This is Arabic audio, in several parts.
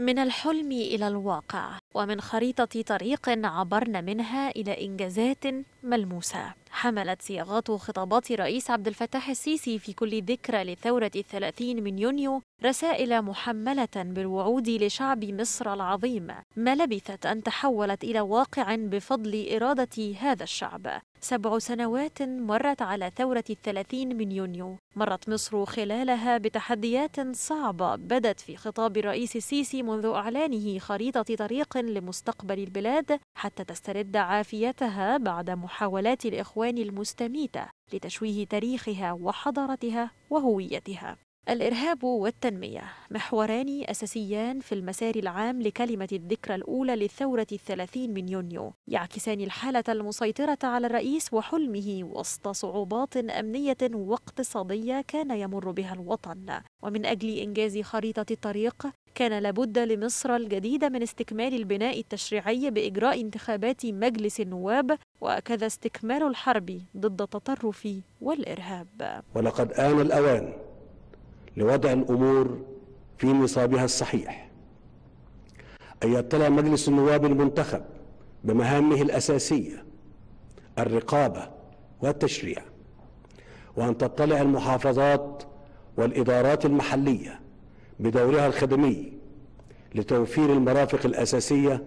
من الحلم إلى الواقع ومن خريطة طريق عبرنا منها إلى إنجازات ملموسة حملت صياغات خطابات رئيس عبد الفتاح السيسي في كل ذكرى لثورة الثلاثين من يونيو رسائل محملة بالوعود لشعب مصر العظيم ما لبثت أن تحولت إلى واقع بفضل إرادة هذا الشعب سبع سنوات مرت على ثورة الثلاثين من يونيو مرت مصر خلالها بتحديات صعبة بدت في خطاب الرئيس السيسي منذ إعلانه خريطة طريق لمستقبل البلاد حتى تسترد عافيتها بعد محاولات الإخوان الأكوان المستميتة لتشويه تاريخها وحضارتها وهويتها الإرهاب والتنمية محوران أساسيان في المسار العام لكلمة الذكرى الأولى للثورة الثلاثين من يونيو يعكسان الحالة المسيطرة على الرئيس وحلمه وسط صعوبات أمنية واقتصادية كان يمر بها الوطن ومن أجل إنجاز خريطة الطريق كان لابد لمصر الجديدة من استكمال البناء التشريعي بإجراء انتخابات مجلس النواب وكذا استكمال الحرب ضد التطرف والإرهاب ولقد آن الأوان لوضع الأمور في نصابها الصحيح أن يطلع مجلس النواب المنتخب بمهامه الأساسية الرقابة والتشريع وأن تطلع المحافظات والإدارات المحلية بدورها الخدمي لتوفير المرافق الأساسية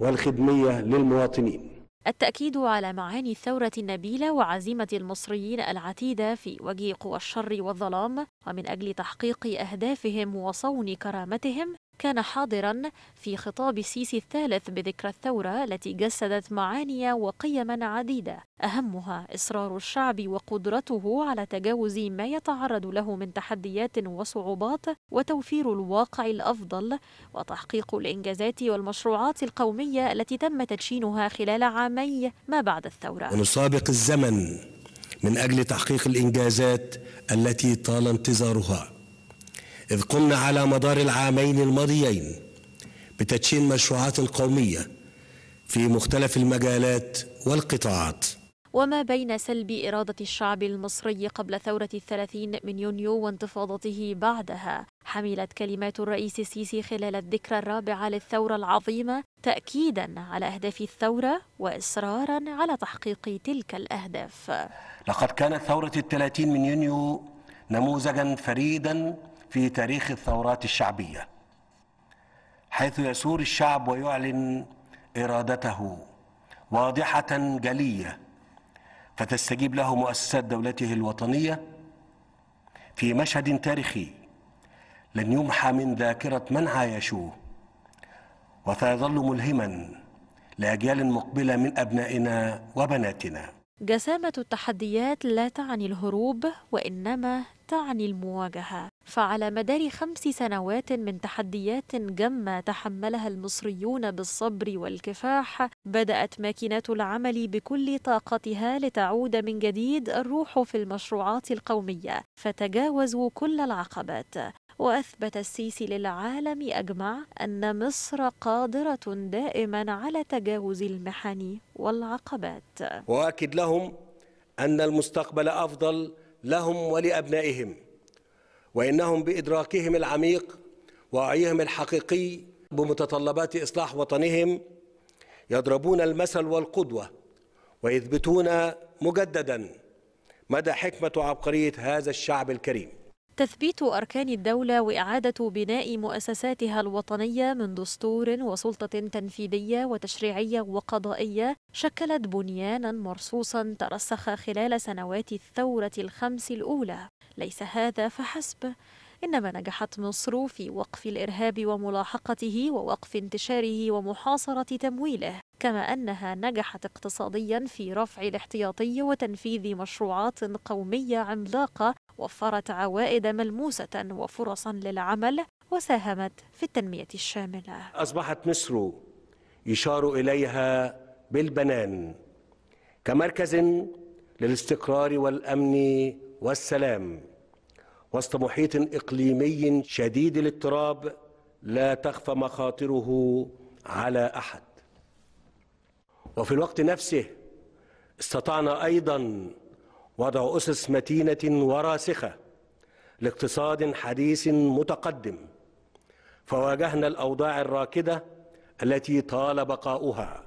والخدمية للمواطنين التأكيد على معاني الثورة النبيلة وعزيمة المصريين العتيدة في وجه قوى الشر والظلام ومن أجل تحقيق أهدافهم وصون كرامتهم كان حاضرا في خطاب السيسي الثالث بذكرى الثورة التي جسدت معاني وقيما عديدة أهمها إصرار الشعب وقدرته على تجاوز ما يتعرض له من تحديات وصعوبات وتوفير الواقع الأفضل وتحقيق الإنجازات والمشروعات القومية التي تم تدشينها خلال عامي ما بعد الثورة ونسابق الزمن من أجل تحقيق الإنجازات التي طال انتظارها إذ قمنا على مدار العامين الماضيين بتدشين مشروعات قومية في مختلف المجالات والقطاعات وما بين سلب إرادة الشعب المصري قبل ثورة الثلاثين من يونيو وانتفاضته بعدها حملت كلمات الرئيس السيسي خلال الذكرى الرابعة للثورة العظيمة تأكيدا على أهداف الثورة وإصرارا على تحقيق تلك الأهداف لقد كانت ثورة الثلاثين من يونيو نموذجا فريدا في تاريخ الثورات الشعبية حيث يسور الشعب ويعلن إرادته واضحة جلية فتستجيب له مؤسسات دولته الوطنية في مشهد تاريخي لن يمحى من ذاكرة من عايشوه وسيظل ملهما لأجيال مقبلة من أبنائنا وبناتنا جسامة التحديات لا تعني الهروب وإنما تعني المواجهة فعلى مدار خمس سنوات من تحديات جمة تحملها المصريون بالصبر والكفاح بدأت ماكينات العمل بكل طاقتها لتعود من جديد الروح في المشروعات القومية فتجاوزوا كل العقبات واثبت السيسي للعالم اجمع ان مصر قادره دائما على تجاوز المحن والعقبات واكد لهم ان المستقبل افضل لهم ولأبنائهم وإنهم بإدراكهم العميق ووعيهم الحقيقي بمتطلبات إصلاح وطنهم يضربون المثل والقدوة ويثبتون مجددا مدى حكمة وعبقرية هذا الشعب الكريم تثبيت أركان الدولة وإعادة بناء مؤسساتها الوطنية من دستور وسلطة تنفيذية وتشريعية وقضائية شكلت بنيانا مرصوصا ترسخ خلال سنوات الثورة الخمس الأولى ليس هذا فحسب إنما نجحت مصر في وقف الإرهاب وملاحقته ووقف انتشاره ومحاصرة تمويله كما أنها نجحت اقتصاديا في رفع الاحتياطي وتنفيذ مشروعات قومية عملاقة وفرت عوائد ملموسة وفرصا للعمل وساهمت في التنمية الشاملة أصبحت مصر يشار إليها بالبنان كمركز للاستقرار والأمن والسلام وسط محيط إقليمي شديد الاضطراب لا تخفى مخاطره على أحد وفي الوقت نفسه استطعنا أيضاً وضع أسس متينة وراسخة لاقتصاد حديث متقدم فواجهنا الأوضاع الراكدة التي طال بقاؤها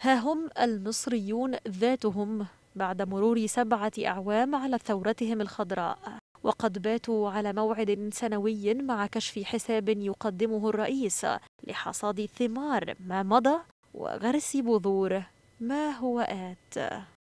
ها هم المصريون ذاتهم بعد مرور سبعة أعوام على ثورتهم الخضراء وقد باتوا على موعد سنوي مع كشف حساب يقدمه الرئيس لحصاد ثمار ما مضى وغرس بذور ما هو آت